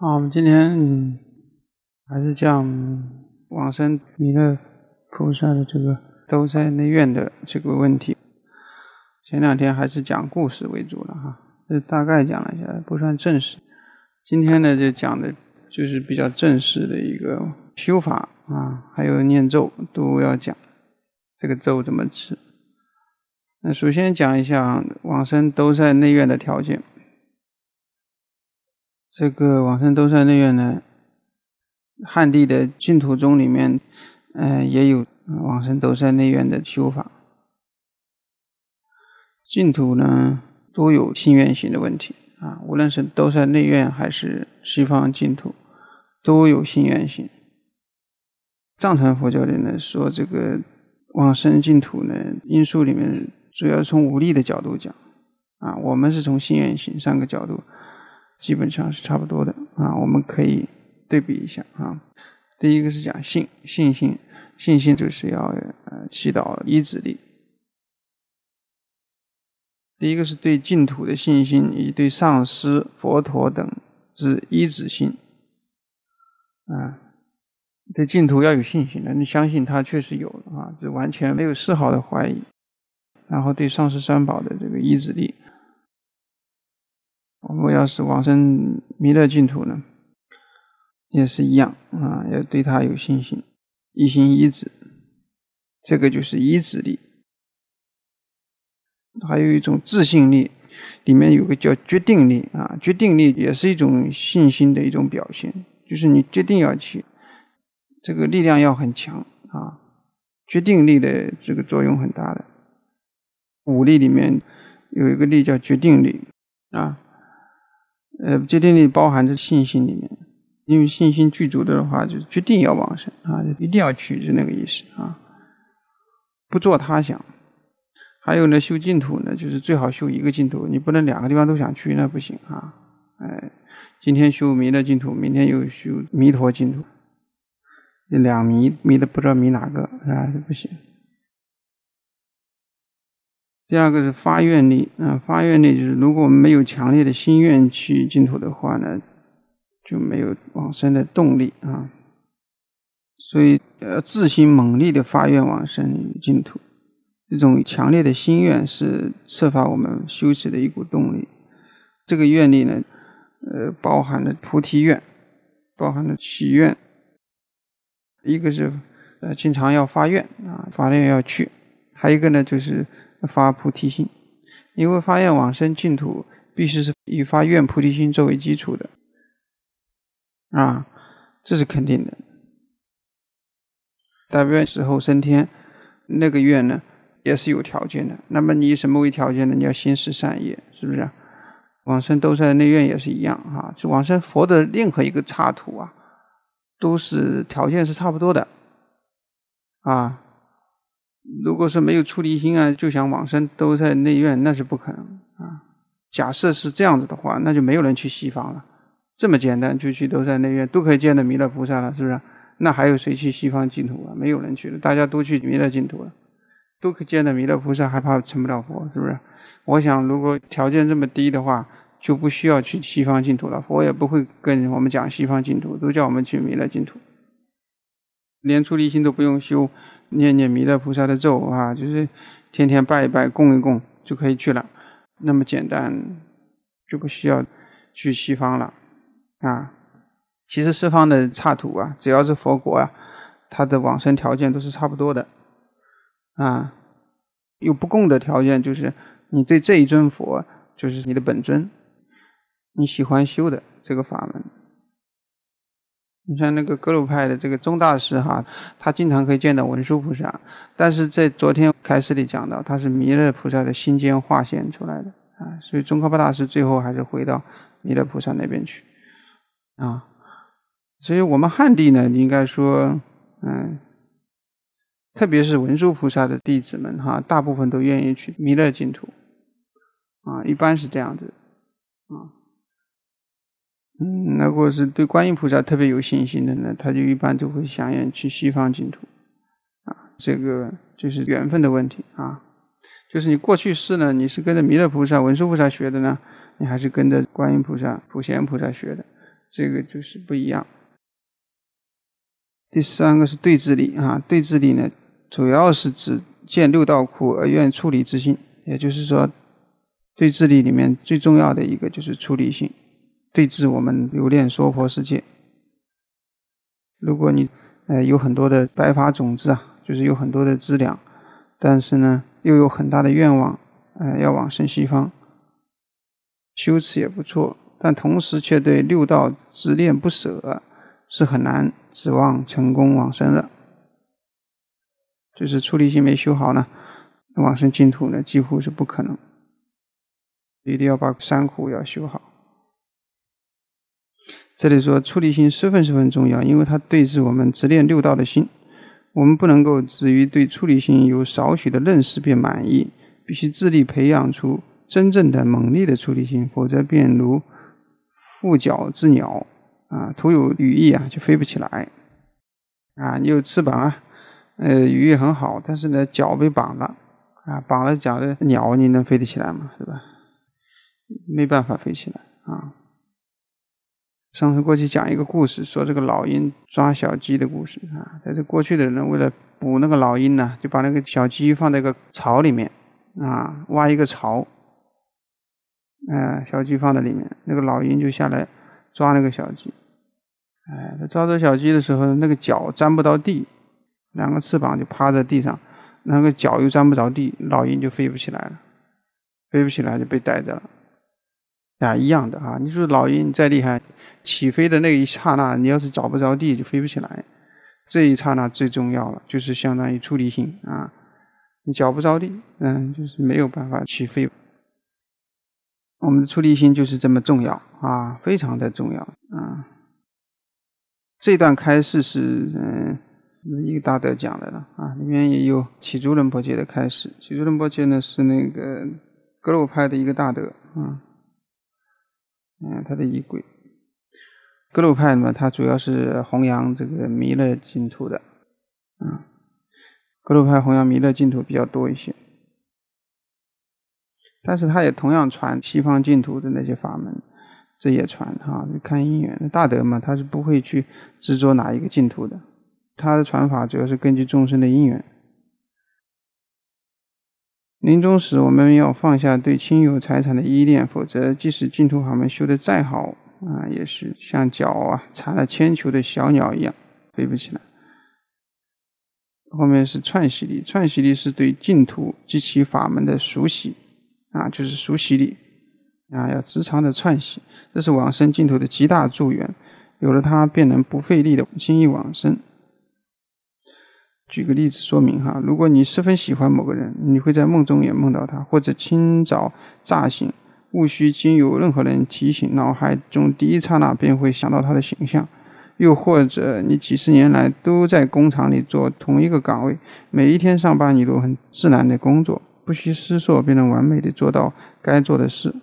好，我们今天还是讲往生弥勒菩萨的这个都在内院的这个问题。前两天还是讲故事为主了哈，这大概讲了一下，不算正式。今天呢，就讲的就是比较正式的一个修法啊，还有念咒都要讲，这个咒怎么吃。那首先讲一下往生都在内院的条件。这个往生兜山内院呢，汉地的净土宗里面，嗯，也有往生兜山内院的修法。净土呢，都有心愿行的问题啊，无论是兜山内院还是西方净土，都有心愿行。藏传佛教里呢说，这个往生净土呢，因素里面主要从无力的角度讲啊，我们是从心愿行三个角度。基本上是差不多的啊，我们可以对比一下啊。第一个是讲信信心，信心就是要呃祈祷依止力。第一个是对净土的信心，以对上师、佛陀等之依止心啊，对净土要有信心，的，你相信他确实有啊，是完全没有丝毫的怀疑。然后对上师三宝的这个依止力。我们要是往生弥勒净土呢，也是一样啊，要对他有信心，一心一志，这个就是意志力。还有一种自信力，里面有个叫决定力啊，决定力也是一种信心的一种表现，就是你决定要去，这个力量要很强啊，决定力的这个作用很大的。五力里面有一个力叫决定力啊。呃，决定力包含在信心里面，因为信心具足的话，就决定要往生啊，一定要去是那个意思啊，不做他想。还有呢，修净土呢，就是最好修一个净土，你不能两个地方都想去，那不行啊。哎，今天修弥勒净土，明天又修弥陀净土，两弥弥的不知道弥哪个啊，不行。第二个是发愿力啊，发愿力就是如果我们没有强烈的心愿去净土的话呢，就没有往生的动力啊。所以呃，自行猛烈的发愿往生净土，这种强烈的心愿是策发我们修持的一股动力。这个愿力呢，呃，包含了菩提愿，包含了祈愿。一个是呃，经常要发愿啊，发愿要去；还一个呢，就是。发菩提心，因为发愿往生净土，必须是以发愿菩提心作为基础的，啊，这是肯定的。大愿死后升天，那个愿呢，也是有条件的。那么你以什么为条件呢？你要行是善业，是不是？往生都在内愿也是一样啊，往生佛的任何一个刹土啊，都是条件是差不多的，啊。如果说没有出离心啊，就想往生都在内院，那是不可能啊。假设是这样子的话，那就没有人去西方了。这么简单就去都在内院都可以见到弥勒菩萨了，是不是？那还有谁去西方净土啊？没有人去了，大家都去弥勒净土了，都可见到弥勒菩萨，还怕成不了佛？是不是？我想，如果条件这么低的话，就不需要去西方净土了。佛也不会跟我们讲西方净土，都叫我们去弥勒净土。连出离心都不用修，念念弥勒菩萨的咒啊，就是天天拜一拜、供一供就可以去了，那么简单，就不需要去西方了啊。其实四方的刹土啊，只要是佛国啊，它的往生条件都是差不多的啊。有不供的条件，就是你对这一尊佛，就是你的本尊，你喜欢修的这个法门。你像那个格鲁派的这个宗大师哈，他经常可以见到文殊菩萨，但是在昨天开始里讲到，他是弥勒菩萨的心间化现出来的啊，所以宗喀巴大师最后还是回到弥勒菩萨那边去啊。所以我们汉地呢，应该说，嗯，特别是文殊菩萨的弟子们哈，大部分都愿意去弥勒净土啊，一般是这样子啊。嗯，那如果是对观音菩萨特别有信心的呢，他就一般就会想要去西方净土，啊，这个就是缘分的问题啊，就是你过去世呢，你是跟着弥勒菩萨、文殊菩萨学的呢，你还是跟着观音菩萨、普贤菩萨学的，这个就是不一样。第三个是对治力啊，对治力呢，主要是指见六道苦而愿处理之心，也就是说，对治力里面最重要的一个就是处理性。对治我们留恋娑婆世界。如果你呃有很多的白发种子啊，就是有很多的资粮，但是呢又有很大的愿望，呃要往生西方，修持也不错，但同时却对六道执念不舍，是很难指望成功往生的。就是出离心没修好呢，往生净土呢几乎是不可能。一定要把三苦要修好。这里说处理心十分十分重要，因为它对治我们执念六道的心。我们不能够止于对处理心有少许的认识便满意，必须致力培养出真正的猛烈的处理心，否则便如缚脚之鸟啊，徒有羽翼啊，就飞不起来啊。你有翅膀啊，呃，羽翼很好，但是呢，脚被绑了啊，绑了脚的鸟，你能飞得起来吗？是吧？没办法飞起来啊。上次过去讲一个故事，说这个老鹰抓小鸡的故事啊。在这过去的人为了捕那个老鹰呢，就把那个小鸡放在一个巢里面啊，挖一个巢，哎，小鸡放在里面，那个老鹰就下来抓那个小鸡。哎，它抓着小鸡的时候，那个脚沾不到地，两个翅膀就趴在地上，那个脚又沾不着地，老鹰就飞不起来了，飞不起来就被逮着了。啊，一样的啊。你说老鹰再厉害，起飞的那一刹那，你要是找不着地，就飞不起来。这一刹那最重要了，就是相当于触地心啊。你脚不着地，嗯，就是没有办法起飞。我们的触地心就是这么重要啊，非常的重要啊。这段开示是嗯一个大德讲的了啊，里面也有《起诸轮波界》的开示，《起诸轮波界》呢是那个格鲁派的一个大德啊。嗯，他的衣柜，格鲁派嘛，它主要是弘扬这个弥勒净土的，啊，格鲁派弘扬弥勒净土比较多一些，但是他也同样传西方净土的那些法门，这也传哈，看因缘，大德嘛，他是不会去执着哪一个净土的，他的传法主要是根据众生的因缘。临终时，我们要放下对亲友财产的依恋，否则即使净土法门修的再好，啊，也是像脚啊缠了铅球的小鸟一样飞不起来。后面是串习力，串习力是对净土及其法门的熟悉，啊，就是熟悉力，啊，要时常的串习，这是往生净土的极大助缘，有了它，便能不费力的轻易往生。举个例子说明哈，如果你十分喜欢某个人，你会在梦中也梦到他，或者清早乍醒，无需经由任何人提醒，脑海中第一刹那便会想到他的形象。又或者，你几十年来都在工厂里做同一个岗位，每一天上班你都很自然的工作，不需思索便能完美的做到该做的事。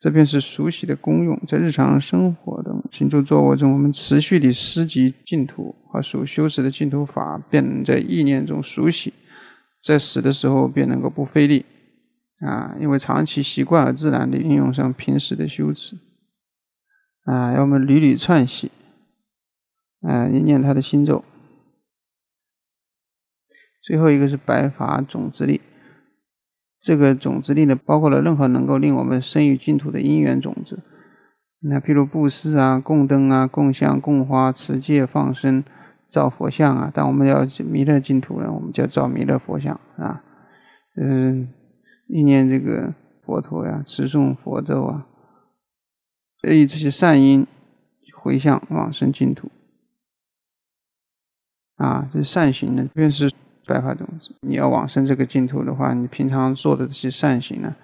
这便是熟悉的功用，在日常生活中。行咒作卧中，我们持续的思集净土和所修持的净土法，便能在意念中熟悉，在死的时候便能够不费力。啊，因为长期习惯而自然的运用上平时的修持。啊，让我们屡屡串习。啊，念念他的心咒。最后一个是白法种子力，这个种子力呢，包括了任何能够令我们生于净土的因缘种子。那譬如布施啊、供灯啊、供香、供花、持戒、放生、造佛像啊，但我们要弥勒净土呢，我们就要造弥勒佛像啊，嗯，意念这个佛陀呀，持诵佛咒啊，所以这些善因回向往生净土啊，这是善行呢。便是白发种子，你要往生这个净土的话，你平常做的这些善行呢，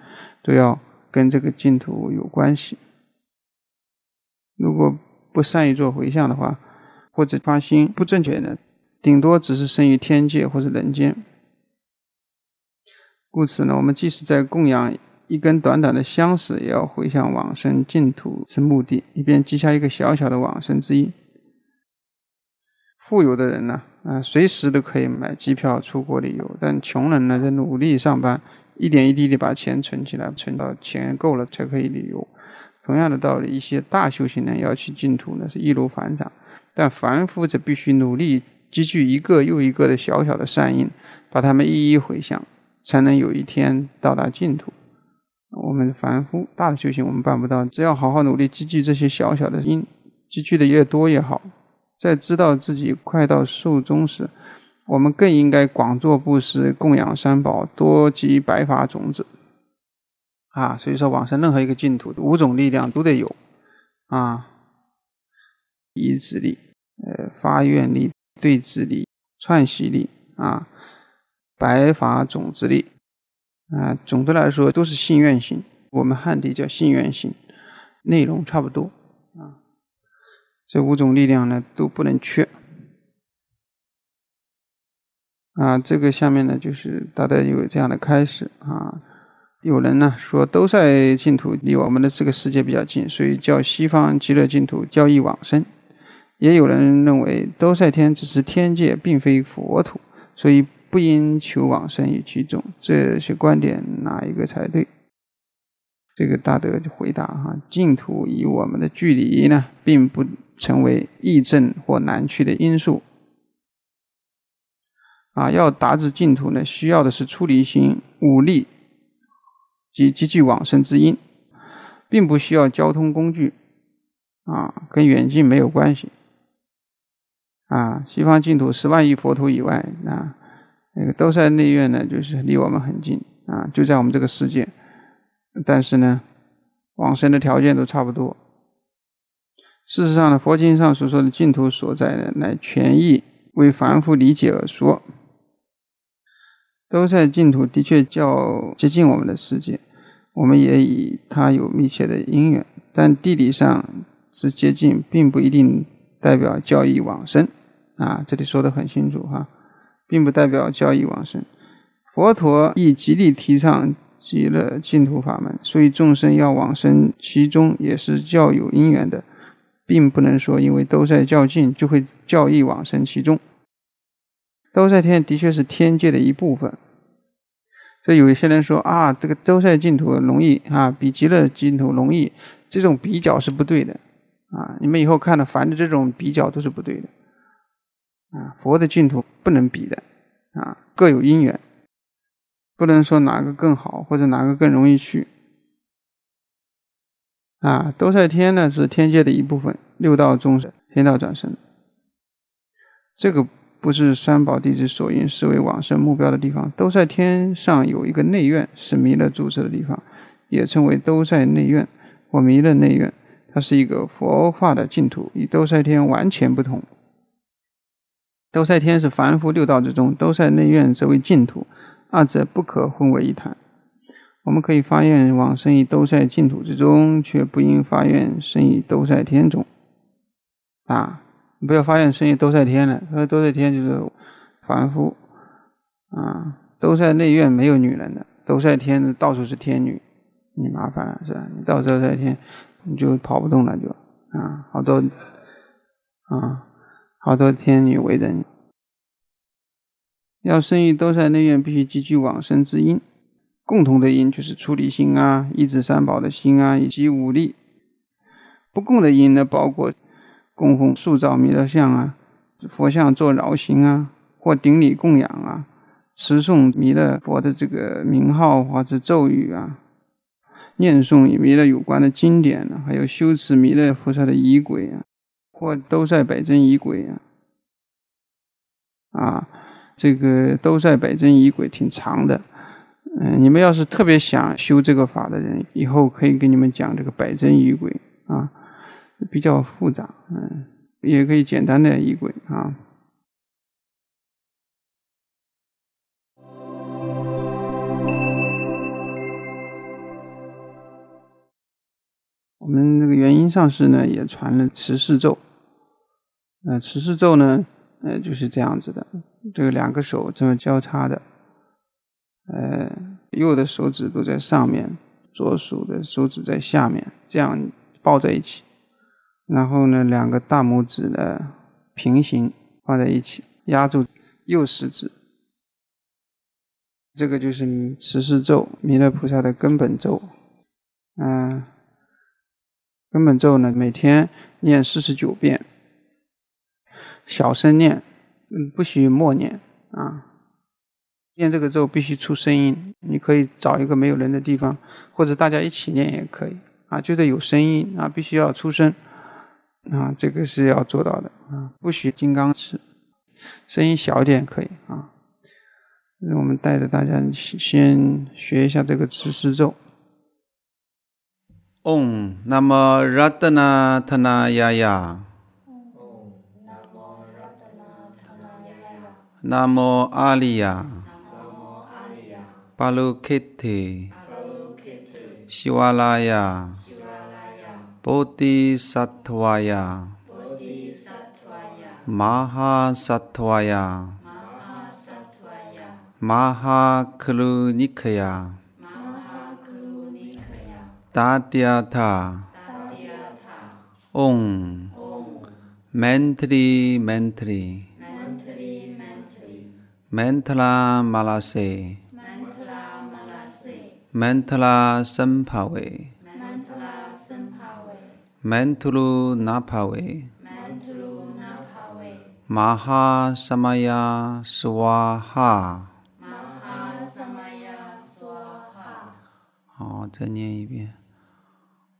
都要跟这个净土有关系。如果不善于做回向的话，或者发心不正确的，顶多只是生于天界或者人间。故此呢，我们即使在供养一根短短的香时，也要回向往生净土、之目的，一边积下一个小小的往生之因。富有的人呢，啊，随时都可以买机票出国旅游；但穷人呢，在努力上班，一点一滴地把钱存起来，存到钱够了才可以旅游。同样的道理，一些大修行人要去净土，那是易如反掌；但凡夫则必须努力积聚一个又一个的小小的善因，把它们一一回向，才能有一天到达净土。我们凡夫大的修行我们办不到，只要好好努力积聚这些小小的因，积聚的越多越好。在知道自己快到寿终时，我们更应该广做布施、供养三宝，多积白法种子。啊，所以说网上任何一个净土五种力量都得有，啊，依止力、呃发愿力、对治力、串习力啊，白法种子力啊，总的来说都是信愿心，我们汉地叫信愿心，内容差不多啊，这五种力量呢都不能缺，啊，这个下面呢就是大概有这样的开始啊。有人呢说兜塞净土离我们的这个世界比较近，所以叫西方极乐净土，叫易往生。也有人认为兜塞天只是天界，并非佛土，所以不应求往生于其中。这些观点哪一个才对？这个大德就回答哈：净土以我们的距离呢，并不成为易证或难去的因素。啊，要达至净土呢，需要的是出离心、五力。及极聚往生之因，并不需要交通工具，啊，跟远近没有关系，啊，西方净土十万亿佛土以外，啊，那个兜率内院呢，就是离我们很近，啊，就在我们这个世界，但是呢，往生的条件都差不多。事实上呢，佛经上所说的净土所在，乃权意为凡夫理解而说，都在净土的确较接近我们的世界。我们也与他有密切的因缘，但地理上之接近，并不一定代表教义往生。啊，这里说的很清楚哈，并不代表教义往生。佛陀亦极力提倡极乐净土法门，所以众生要往生其中，也是教有因缘的，并不能说因为都在较劲，就会教义往生其中。都在天的确是天界的一部分。所以有一些人说啊，这个兜率净土容易啊，比极乐净土容易，这种比较是不对的啊。你们以后看了，凡的这种比较都是不对的啊。佛的净土不能比的啊，各有因缘，不能说哪个更好或者哪个更容易去啊。兜率天呢是天界的一部分，六道众生天道转生，这个。不是三宝弟子所应视为往生目标的地方，兜率天上有一个内院，是弥勒住持的地方，也称为兜率内院或弥勒内院，它是一个佛化的净土，与兜率天完全不同。兜率天是凡夫六道之中，兜率内院则为净土，二者不可混为一谈。我们可以发愿往生于兜率净土之中，却不应发愿生于兜率天中。啊，你不要发现生意都在天了，都在天就是凡夫，啊，都在内院没有女人的，都在天到处是天女，你麻烦了是吧？你到候在天你就跑不动了就，啊，好多，啊，好多天女围着你。要生育都在内院必须积聚往生之因，共同的因就是出离心啊、一至三宝的心啊，以及武力，不共的因呢包括。供奉、塑造弥勒像啊，佛像做饶行啊，或顶礼供养啊，持诵弥勒佛的这个名号或者咒语啊，念诵与弥勒有关的经典，还有修持弥勒菩萨的仪轨啊，或都在百真仪轨啊，啊，这个都在百真仪轨，挺长的。嗯，你们要是特别想修这个法的人，以后可以给你们讲这个百真仪轨啊。比较复杂，嗯，也可以简单的衣柜啊。我们这个元音上师呢，也传了持式咒。嗯，持式咒呢，嗯就是这样子的，这个两个手这么交叉的，呃，右的手指都在上面，左手的手指在下面，这样抱在一起。然后呢，两个大拇指的平行放在一起，压住右食指。这个就是持世咒，弥勒菩萨的根本咒。嗯，根本咒呢，每天念四十九遍，小声念，嗯，不许默念啊。念这个咒必须出声音，你可以找一个没有人的地方，或者大家一起念也可以。啊，就得有声音啊，必须要出声。啊，这个是要做到的啊！不许金刚吃，声音小点可以啊。我们带着大家先学一下这个持世咒。嗡，那么惹得那他那呀呀，那么阿里呀，巴鲁克提，希哇拉呀。Bodhisattvaya Mahasatvaya Mahaklunikhaya Tatyatha Om Mentri Mentri Mentala Malase Mentala Sampawe 曼陀罗那帕维，曼陀罗那帕维，马哈萨玛雅苏瓦哈，马哈萨玛雅苏瓦哈，好，再念一遍。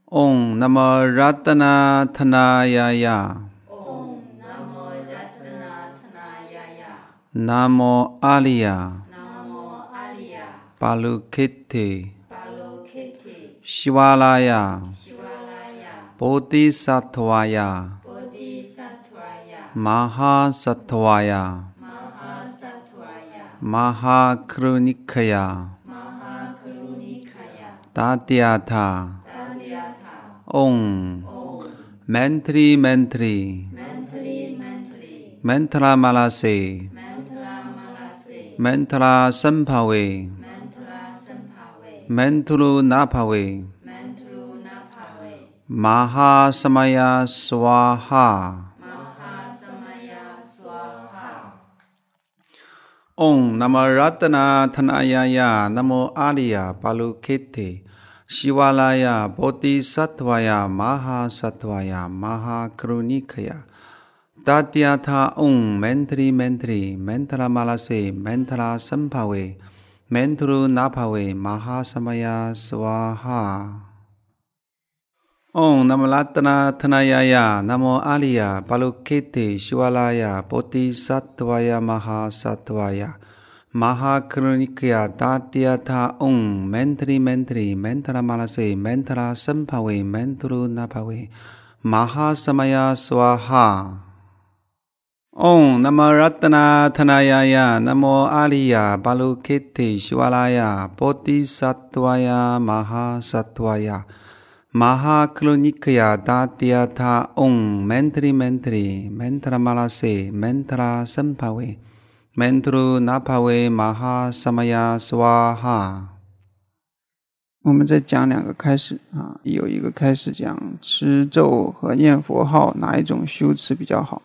唵，南摩惹得那特那呀呀，唵，南摩惹得那特那呀呀，南摩阿里亚，南摩阿里亚，巴鲁克提，巴鲁克提，希瓦拉呀。Bodhisattvaya Mahasattvaya Mahakrunikhaya Tatyata. Ong. Mentri Mentri Mantra Malase Mantra Sampawe Mantru Napawe महासमय स्वाहा ओं नम रत्नाथनायाय नमो आर्या पालुखेते शिवालय बोधिसत्वया महासत्वय महाक्रुनिखया तात्या था ओं मैंथ्री मैंथ्री मैंथरा माला से मैंथरा संभावे मैंथ्रु नाभावे महासमया स्वाहा 옴 나모 라타나 타나야야 나모 아리야 발루케테 시왈라야 보티사트와야 마하사트와야 마하크로니크야 다티아타 옹 멘트리 멘트리 멘트라 마라세 멘트라 셈파웨 멘트루 나파웨 마하사마야 스와하 옴 나모 라타나 타나야야 나모 아리야 발루케테 시왈라야 보티사트와야 마하사트와야 我们再讲两个开始啊，有一个开始讲持咒和念佛号，哪一种修持比较好？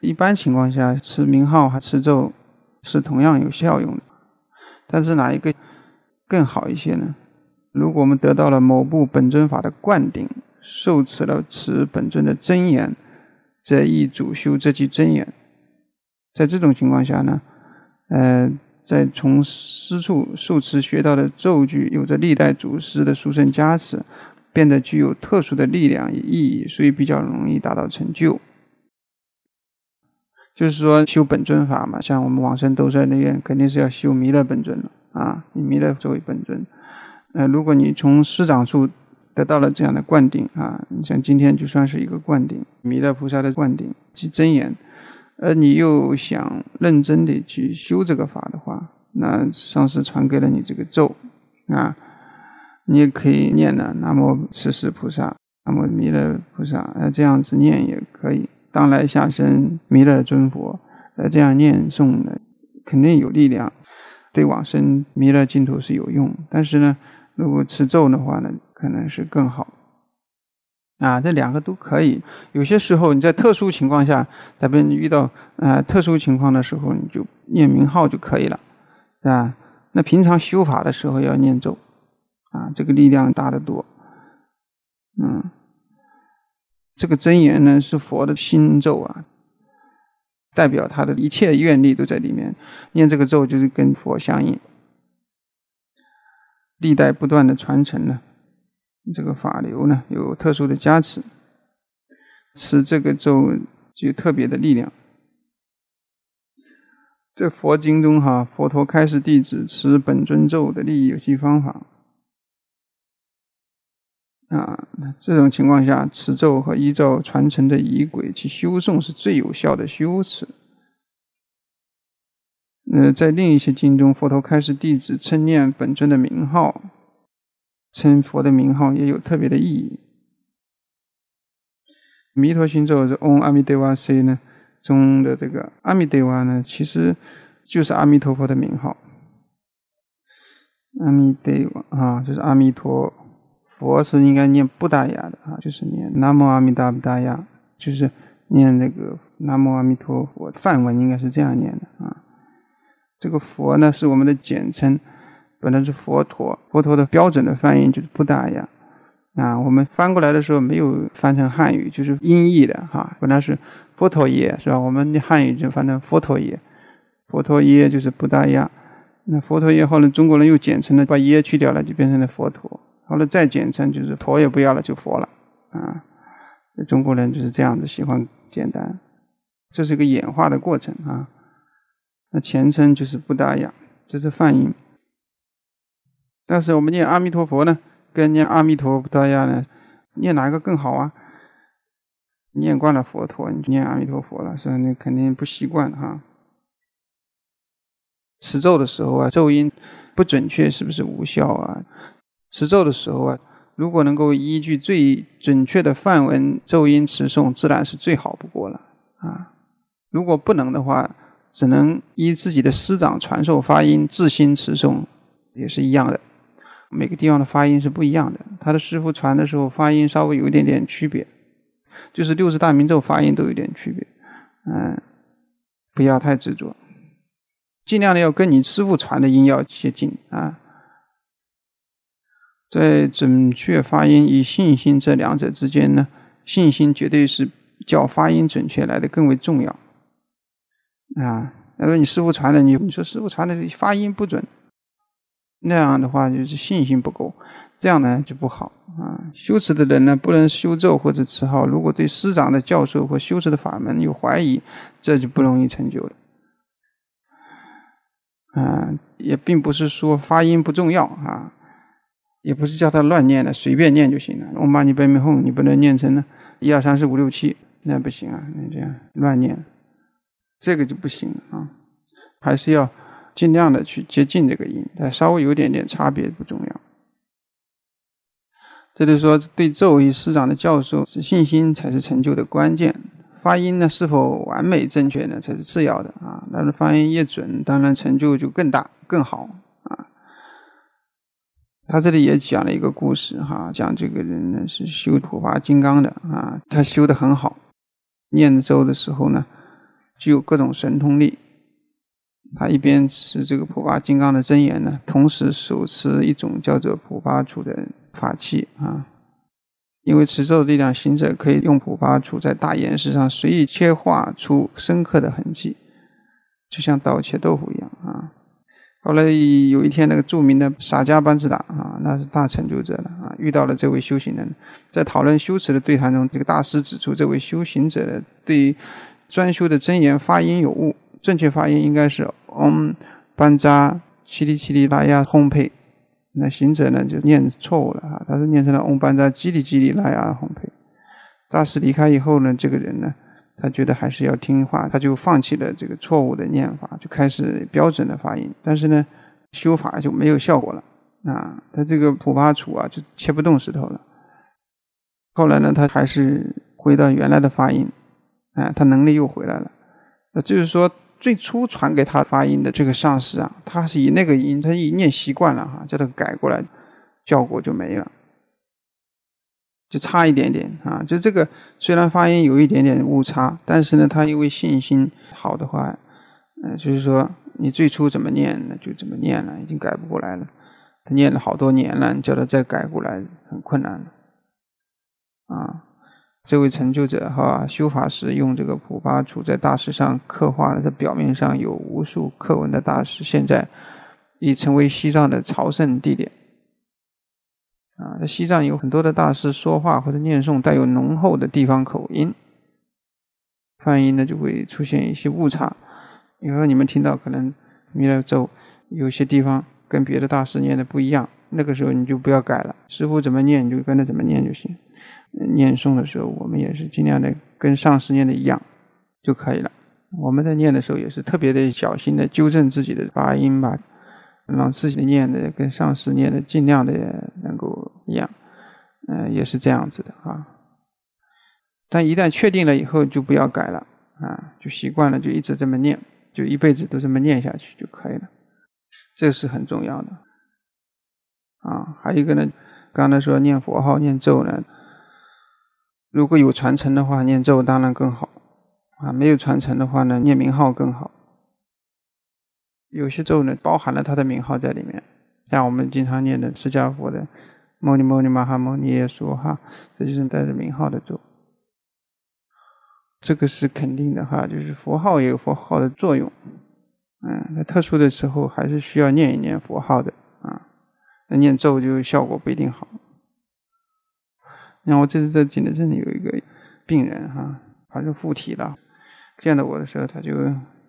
一般情况下，持名号和持咒是同样有效用的，但是哪一个更好一些呢？如果我们得到了某部本尊法的灌顶，受持了此本尊的真言，这一主修这句真言，在这种情况下呢，呃，在从师处受持学到的咒句，有着历代祖师的殊胜加持，变得具有特殊的力量与意义，所以比较容易达到成就。就是说修本尊法嘛，像我们往生兜率那院，肯定是要修弥勒本尊了啊，以弥勒作为本尊。呃，如果你从师长处得到了这样的灌顶啊，你像今天就算是一个灌顶，弥勒菩萨的灌顶及真言，而你又想认真的去修这个法的话，那上师传给了你这个咒啊，你也可以念呢。南无慈世菩萨，南无弥勒菩萨，呃，这样子念也可以。当来下生弥勒尊佛，呃，这样念诵呢，肯定有力量，对往生弥勒净土是有用。但是呢。如果持咒的话呢，可能是更好，啊，这两个都可以。有些时候你在特殊情况下，特别你遇到呃特殊情况的时候，你就念名号就可以了，啊，吧？那平常修法的时候要念咒，啊，这个力量大得多，嗯，这个真言呢是佛的心咒啊，代表他的一切愿力都在里面，念这个咒就是跟佛相应。历代不断的传承呢，这个法流呢有特殊的加持，持这个咒具有特别的力量。这佛经中哈，佛陀开示弟子持本尊咒的利益有其方法啊，这种情况下持咒和依照传承的仪轨去修诵是最有效的修持。呃，在另一些经中，佛陀开示弟子称念本尊的名号，称佛的名号也有特别的意义。弥陀行咒是“嗡阿弥达哇塞”呢中的这个“阿弥陀哇”呢，其实就是阿弥陀佛的名号。阿弥陀哇啊，就是阿弥陀佛是应该念“不达雅”的啊，就是念“南无阿弥达不达雅”，就是念那个“南无阿弥陀佛”。梵文应该是这样念的啊。这个佛呢是我们的简称，本来是佛陀，佛陀的标准的翻译就是“不达雅”，啊，我们翻过来的时候没有翻成汉语，就是音译的哈。本来是佛陀耶，是吧？我们的汉语就翻成佛陀耶，佛陀耶就是不达雅。那佛陀耶后来中国人又简称了，把耶去掉了，就变成了佛陀。后来再简称就是“佛”也不要了，就“佛”了，啊，中国人就是这样子喜欢简单，这是一个演化的过程啊。那前称就是不达雅，这是梵音。但是我们念阿弥陀佛呢，跟念阿弥陀不达雅呢，念哪一个更好啊？念惯了佛陀，你就念阿弥陀佛了，所以你肯定不习惯哈。持咒的时候啊，咒音不准确是不是无效啊？持咒的时候啊，如果能够依据最准确的梵文咒音持诵，自然是最好不过了啊。如果不能的话，只能依自己的师长传授发音，自心持诵也是一样的。每个地方的发音是不一样的，他的师傅传的时候发音稍微有一点点区别，就是六字大明咒发音都有点区别。嗯，不要太执着，尽量的要跟你师傅传的音要接近啊。在准确发音与信心这两者之间呢，信心绝对是较发音准确来的更为重要。啊，要是你师傅传的你，你说师傅传的发音不准，那样的话就是信心不够，这样呢就不好啊。修持的人呢，不能修咒或者持号，如果对师长的教授或修持的法门有怀疑，这就不容易成就了。啊，也并不是说发音不重要啊，也不是叫他乱念的，随便念就行了。我骂把“你本命后，你不能念成呢“一二三四五六七”，那不行啊，那这样乱念。这个就不行啊，还是要尽量的去接近这个音，但稍微有点点差别不重要。这里说，对咒语师长的教授是信心才是成就的关键，发音呢是否完美正确呢才是次要的啊。但是发音越准，当然成就就更大更好啊。他这里也讲了一个故事哈，讲这个人呢是修普巴金刚的啊，他修的很好，念咒的时候呢。具有各种神通力，他一边持这个普巴金刚的真言呢，同时手持一种叫做普巴杵的法器啊。因为持咒的力量，行者可以用普巴杵在大岩石上随意切画出深刻的痕迹，就像刀切豆腐一样啊。后来有一天，那个著名的洒家班智达啊，那是大成就者了啊，遇到了这位修行人，在讨论修持的对谈中，这个大师指出这位修行者对。专修的真言发音有误，正确发音应该是嗡班扎七里七里拉呀吽呸。那行者呢就念错误了哈，他是念成了嗡班扎叽里叽里拉呀吽呸。大师离开以后呢，这个人呢，他觉得还是要听话，他就放弃了这个错误的念法，就开始标准的发音。但是呢，修法就没有效果了啊，他这个普巴楚啊就切不动石头了。后来呢，他还是回到原来的发音。哎，他能力又回来了，那就是说，最初传给他发音的这个上司啊，他是以那个音，他一念习惯了哈，叫他改过来，效果就没了，就差一点点啊。就这个虽然发音有一点点误差，但是呢，他因为信心好的话，嗯，就是说你最初怎么念，那就怎么念了，已经改不过来了。他念了好多年了，叫他再改过来很困难了，啊。这位成就者哈修法时用这个普巴杵在大师上刻画的这表面上有无数刻文的大师，现在已成为西藏的朝圣地点。啊，在西藏有很多的大师说话或者念诵带有浓厚的地方口音，翻译呢就会出现一些误差。有时候你们听到可能弥勒咒有些地方跟别的大师念的不一样，那个时候你就不要改了，师傅怎么念你就跟着怎么念就行。念诵的时候，我们也是尽量的跟上师念的一样就可以了。我们在念的时候，也是特别的小心的纠正自己的发音吧，让自己的念的跟上师念的尽量的能够一样。嗯，也是这样子的啊。但一旦确定了以后，就不要改了啊，就习惯了，就一直这么念，就一辈子都这么念下去就可以了。这是很重要的啊。还有一个呢，刚才说念佛号、念咒呢。如果有传承的话，念咒当然更好啊。没有传承的话呢，念名号更好。有些咒呢，包含了它的名号在里面，像我们经常念的释迦佛的“摩尼摩尼玛哈摩尼耶苏哈”，这就是带着名号的咒。这个是肯定的哈，就是佛号也有佛号的作用。嗯，那特殊的时候还是需要念一念佛号的啊。那念咒就效果不一定好。像我这次在景德镇里有一个病人哈，他是附体了，见到我的时候他就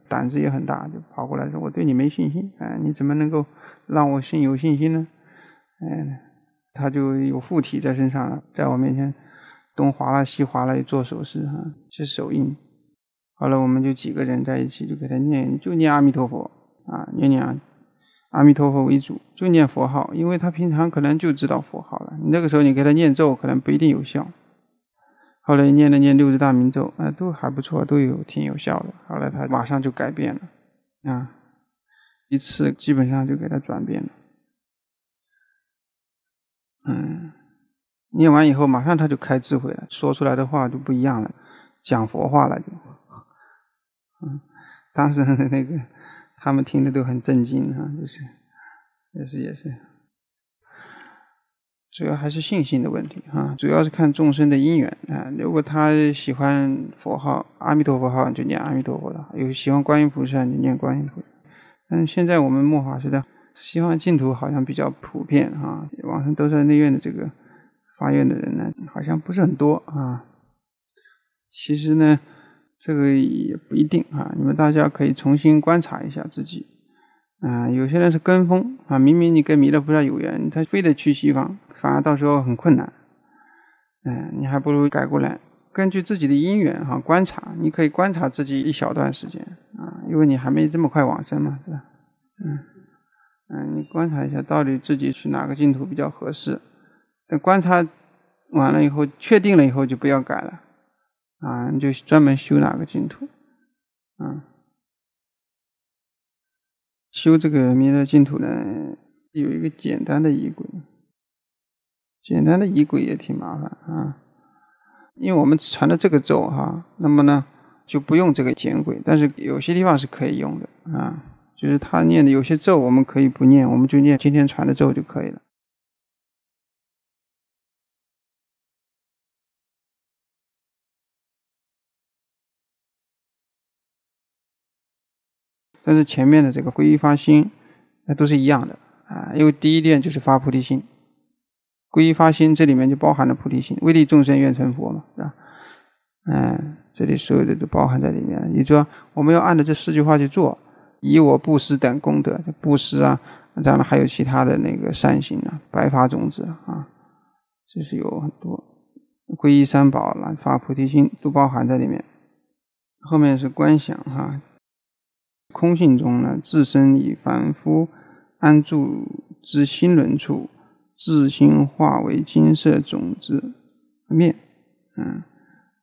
胆子也很大，就跑过来说：“我对你没信心，哎，你怎么能够让我信有信心呢？”哎，他就有附体在身上，了，在我面前东划拉西划拉做手势哈，是手印。后来我们就几个人在一起，就给他念，就念阿弥陀佛啊，念念啊。阿弥陀佛为主，就念佛号，因为他平常可能就知道佛号了。你那个时候你给他念咒，可能不一定有效。后来念了念六字大明咒，那都还不错，都有挺有效的。后来他马上就改变了，啊，一次基本上就给他转变了。嗯，念完以后马上他就开智慧了，说出来的话就不一样了，讲佛话了就，嗯，当时那个。他们听的都很震惊哈，就是，也是也是，主要还是信心的问题哈，主要是看众生的因缘啊。如果他喜欢佛号阿弥陀佛号，就念阿弥陀佛；，有喜欢观音菩萨，就念观音菩萨。是现在我们末法时代，西方净土好像比较普遍啊，网上都在内院的这个发愿的人呢，好像不是很多啊。其实呢。这个也不一定啊，你们大家可以重新观察一下自己。嗯，有些人是跟风啊，明明你跟弥勒菩萨有缘，他非得去西方，反而到时候很困难。嗯，你还不如改过来，根据自己的因缘哈观察。你可以观察自己一小段时间啊，因为你还没这么快往生嘛，是吧？嗯嗯，你观察一下到底自己去哪个净土比较合适。等观察完了以后，确定了以后就不要改了。啊，你就专门修哪个净土？啊，修这个弥勒净土呢，有一个简单的仪轨，简单的仪轨也挺麻烦啊。因为我们传的这个咒哈，那么呢就不用这个简轨，但是有些地方是可以用的啊。就是他念的有些咒，我们可以不念，我们就念今天传的咒就可以了。但是前面的这个皈依发心，那都是一样的啊，因为第一念就是发菩提心，皈依发心这里面就包含了菩提心，为利众生愿成佛嘛，是吧？嗯，这里所有的都包含在里面。你说我们要按照这四句话去做，以我布施等功德，布施啊，当然还有其他的那个善行啊，白发种子啊，这是有很多，皈依三宝、了，发菩提心都包含在里面。后面是观想哈。空性中呢，自身以凡夫安住之心轮处，自心化为金色种子面，嗯，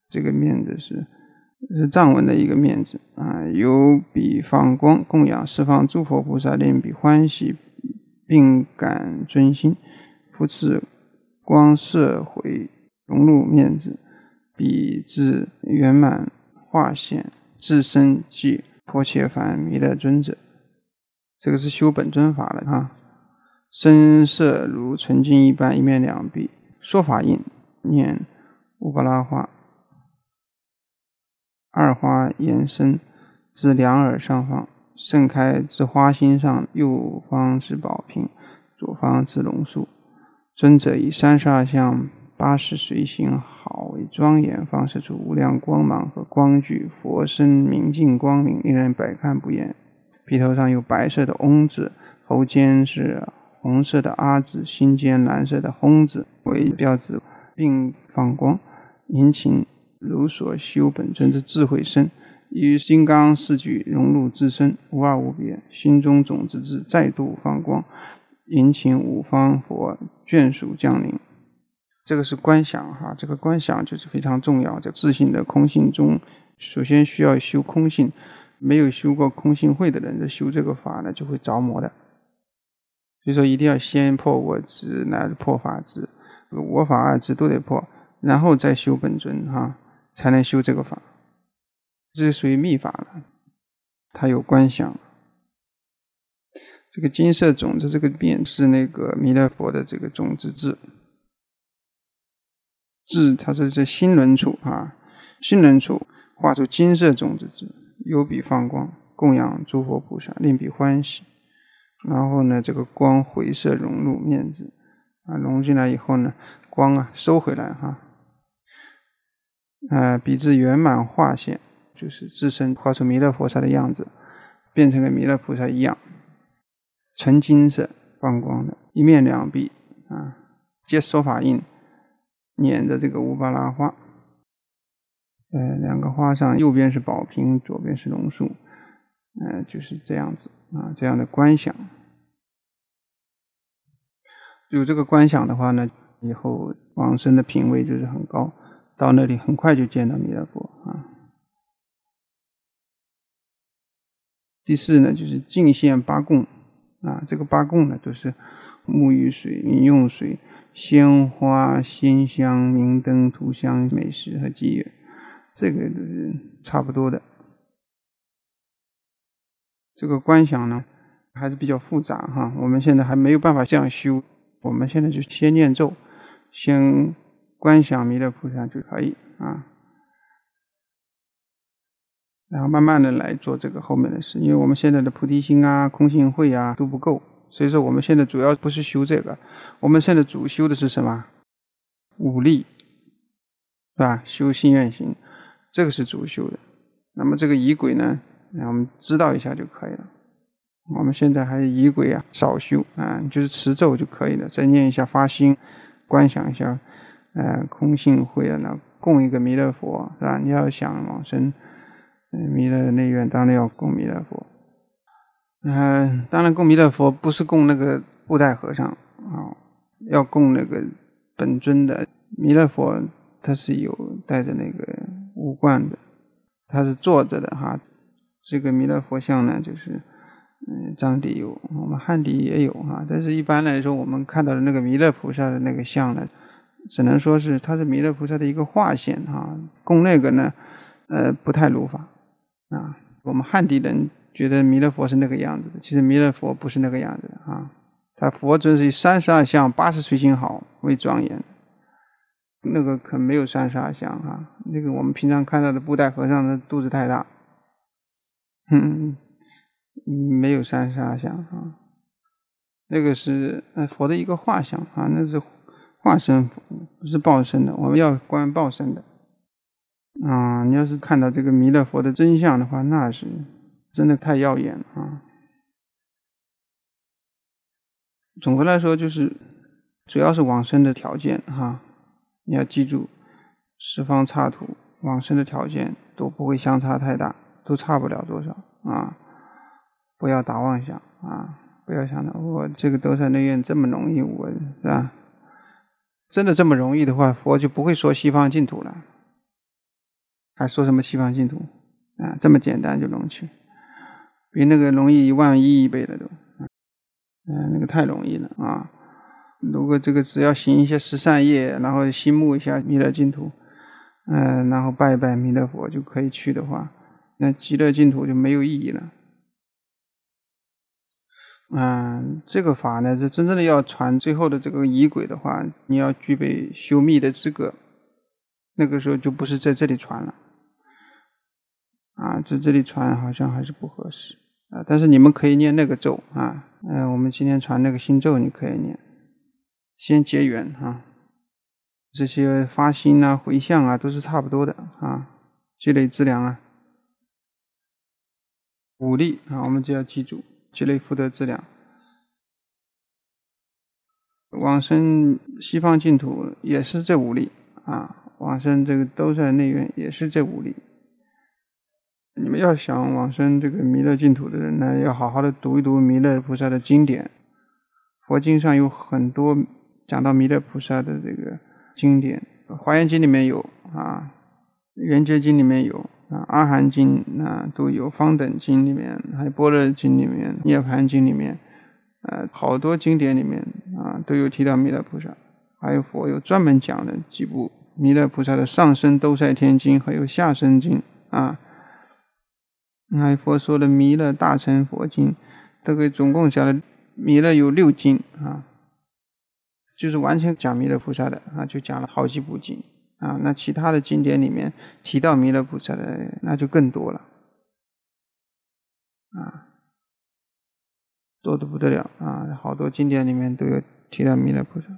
这个面的是藏文的一个面子啊。由彼放光供养十方诸佛菩萨，令彼欢喜，并感尊心，扶持光色回融入面子，彼自圆满化现，自身即。迫切凡迷的尊者，这个是修本尊法的啊。身色如纯净一般，一面两臂，说法印，念乌巴拉花，二花延伸至两耳上方，盛开至花心上，右方是宝瓶，左方是龙树。尊者以三十二相八十随行。好为庄严，放射出无量光芒和光聚，佛身明净光明，令人百看不厌。鼻头上有白色的嗡字，喉间是红色的阿字，心间蓝色的轰字为标志，并放光，引请如所修本尊之智慧身，与金刚四具融入自身，无二无别。心中种子字再度放光，引请五方佛眷属降临。这个是观想哈，这个观想就是非常重要。在自信的空性中，首先需要修空性，没有修过空性会的人，修这个法呢就会着魔的。所以说，一定要先破我执，乃至破法执，我法二执都得破，然后再修本尊哈，才能修这个法。这是属于密法了，它有观想。这个金色种子这个变是那个弥勒佛的这个种子字。字，它是在心轮处啊，心轮处画出金色种子字，由笔放光供养诸佛菩萨，令彼欢喜。然后呢，这个光回色融入面子啊，融进来以后呢，光啊收回来哈。啊，笔字圆满画现，就是自身画出弥勒菩萨的样子，变成跟弥勒菩萨一样，纯金色放光的一面两臂啊，皆说法印。捻着这个乌巴拉花，呃，两个花上，右边是宝瓶，左边是榕树，呃，就是这样子啊，这样的观想。有这个观想的话呢，以后往生的品位就是很高，到那里很快就见到弥勒佛啊。第四呢，就是进献八供啊，这个八供呢，就是沐浴水、饮用水。鲜花、馨香、明灯、图香、美食和妓院，这个都是差不多的。这个观想呢，还是比较复杂哈。我们现在还没有办法这样修，我们现在就先念咒，先观想弥勒菩萨就可以啊。然后慢慢的来做这个后面的事，因为我们现在的菩提心啊、空性慧啊都不够。所以说我们现在主要不是修这个，我们现在主修的是什么？武力，是吧？修心愿行，这个是主修的。那么这个仪轨呢，让我们知道一下就可以了。我们现在还有仪轨啊，少修啊，就是持咒就可以了。再念一下发心，观想一下，呃，空性会啊，那供一个弥勒佛，是吧？你要想往生，弥勒内院当然要供弥勒佛。嗯，当然供弥勒佛不是供那个布袋和尚啊，要供那个本尊的弥勒佛，他是有带着那个五冠的，他是坐着的哈。这个弥勒佛像呢，就是嗯，藏地有，我们汉地也有哈。但是一般来说，我们看到的那个弥勒菩萨的那个像呢，只能说是他是弥勒菩萨的一个化现哈，供那个呢，呃，不太如法啊。我们汉地人。觉得弥勒佛是那个样子的，其实弥勒佛不是那个样子的啊！他佛尊是以三十二相、八十随心好为庄严，那个可没有三十二相啊！那个我们平常看到的布袋和尚的肚子太大，嗯，没有三十二相啊！那个是佛的一个画像啊，那是化身，不是报身的。我们要观报身的啊！你要是看到这个弥勒佛的真相的话，那是。真的太耀眼了啊！总的来说，就是主要是往生的条件哈，你要记住十方差土往生的条件都不会相差太大，都差不了多少啊！不要打妄想啊！不要想着我这个德善内院这么容易，我是吧？真的这么容易的话，佛就不会说西方净土了，还说什么西方净土啊？这么简单就能去？比那个容易一万亿倍了都，嗯，那个太容易了啊！如果这个只要行一些十善业，然后心目一下弥勒净土，嗯，然后拜一拜弥勒佛就可以去的话，那极乐净土就没有意义了。嗯，这个法呢，是真正的要传最后的这个仪轨的话，你要具备修密的资格，那个时候就不是在这里传了。啊，在这里传好像还是不合适。但是你们可以念那个咒啊，嗯，我们今天传那个心咒，你可以念，先结缘啊，这些发心啊、回向啊都是差不多的啊，积累资粮啊，五力啊，我们就要记住积累福德资粮，往生西方净土也是这五力啊，往生这个都在内缘，也是这五力。你们要想往生这个弥勒净土的人呢，要好好的读一读弥勒菩萨的经典。佛经上有很多讲到弥勒菩萨的这个经典，《华严经》里面有啊，《圆觉经》里面有啊，《阿含经》啊都有，《方等经》里面，还有《般若经》里面，《涅盘经》里面，呃，好多经典里面啊都有提到弥勒菩萨。还有佛有专门讲的几部弥勒菩萨的上身兜率天经，还有下生经啊。那佛说的《弥勒大乘佛经》，这个总共讲了《弥勒》有六经啊，就是完全讲弥勒菩萨的啊，就讲了好几部经啊。那其他的经典里面提到弥勒菩萨的，那就更多了，啊，多的不得了啊！好多经典里面都有提到弥勒菩萨。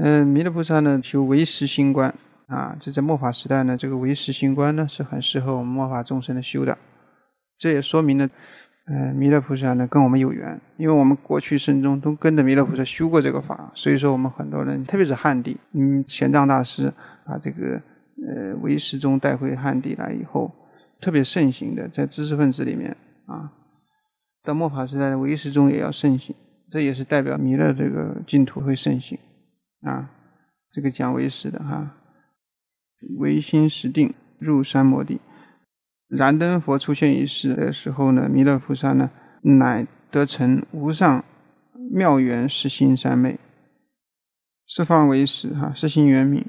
嗯，弥勒菩萨呢，修唯识心观。啊，这在末法时代呢，这个唯识心观呢是很适合我们末法众生的修的。这也说明呢，嗯，弥勒菩萨呢跟我们有缘，因为我们过去生中都跟着弥勒菩萨修过这个法，所以说我们很多人，特别是汉地，嗯，玄奘大师把这个呃唯识宗带回汉地来以后，特别盛行的，在知识分子里面啊，到末法时代的唯识宗也要盛行，这也是代表弥勒这个净土会盛行啊。这个讲唯识的哈。唯心实定，入山摩地，燃灯佛出现于世的时候呢，弥勒菩萨呢，乃得成无上妙缘实心三昧，释放为实哈，实心圆明。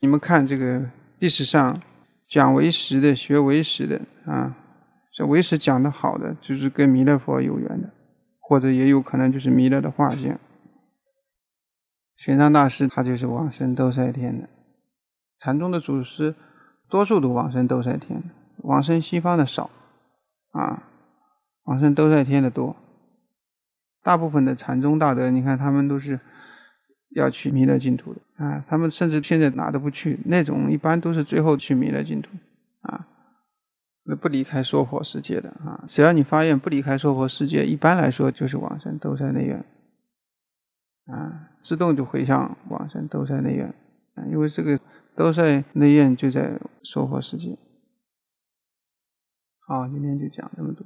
你们看这个历史上讲唯实的，学唯实的啊，这唯实讲的好的，就是跟弥勒佛有缘的，或者也有可能就是弥勒的画像。玄奘大师他就是往生兜率天的。禅宗的祖师多数都往生兜塞天，往生西方的少，啊，往生兜塞天的多，大部分的禅宗大德，你看他们都是要去弥勒净土的啊，他们甚至现在哪都不去，那种一般都是最后去弥勒净土，啊，不离开娑婆世界的啊，只要你发愿不离开娑婆世界，一般来说就是往生兜塞内院，啊，自动就回向往生兜塞内院，因为这个。都在内院，就在娑婆世界。好，今天就讲这么多。